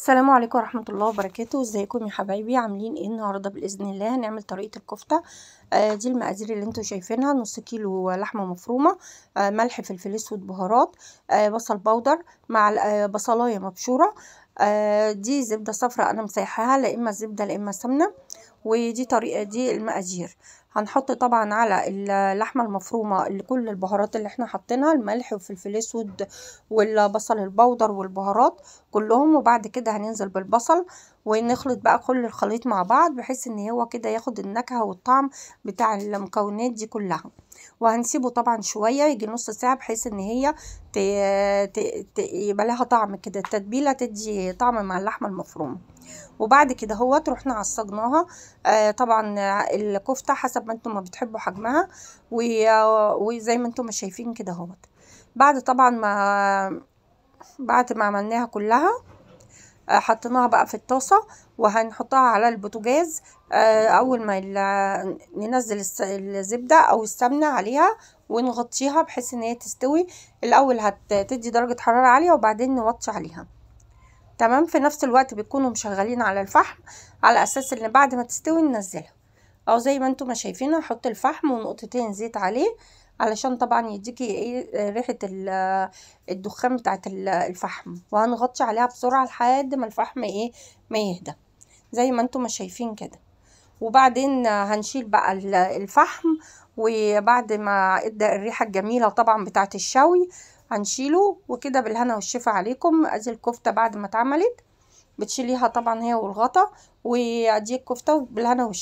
السلام عليكم ورحمة الله وبركاته ازيكم يا حبايبي عاملين ايه النهاردة بإذن الله هنعمل طريقة الكفتة آه دي المقادير اللي انتوا شايفينها نص كيلو لحمة مفرومة آه ملح فلفل اسود بهارات آه بصل بودر مع آه بصلاية مبشورة آه دي زبدة صفراء انا مسيحاها لا اما زبدة لا اما سمنة ودي طريقة دي المقادير هنحط طبعا على اللحمة المفرومة كل البهارات اللي احنا حاطينها الملح والفلفل الاسود والبصل البودر والبهارات كلهم وبعد كده هننزل بالبصل ونخلط بقى كل الخليط مع بعض بحيث ان هو كده ياخد النكهة والطعم بتاع المكونات دي كلها وهنسيبه طبعا شوية يجي نص ساعة بحيث ان هي يبقى لها طعم كده التتبيلة تدي طعم مع اللحمة المفرومة وبعد كده هو رحنا عصجناها آه طبعا الكفته حسب ما انتم ما بتحبوا حجمها وزي ما انتم شايفين كده هو بعد طبعا ما بعد ما عملناها كلها آه، حطيناها بقى في الطاسة وهنحطها على البوتاجاز آه، أول ما ننزل الزبدة أو السمنة عليها ونغطيها بحيث إن هي تستوي الأول هتدي درجة حرارة عالية وبعدين نوطي عليها تمام في نفس الوقت بتكونوا مشغلين على الفحم على اساس ان بعد ما تستوي ننزلها او زي ما انتم ما شايفين هحط الفحم ونقطتين زيت عليه علشان طبعا يديكي ايه ريحه الدخان بتاعه الفحم وهنغطي عليها بسرعه لحد ما الفحم ايه ما يهدى زي ما انتم ما شايفين كده وبعدين هنشيل بقى الفحم وبعد ما ادى الريحه الجميله طبعا بتاعه الشوي هنشيله وكده بالهنا والشفا عليكم ادي الكفته بعد ما اتعملت بتشيليها طبعا هي والغطا وادي الكفته بالهنا والشفا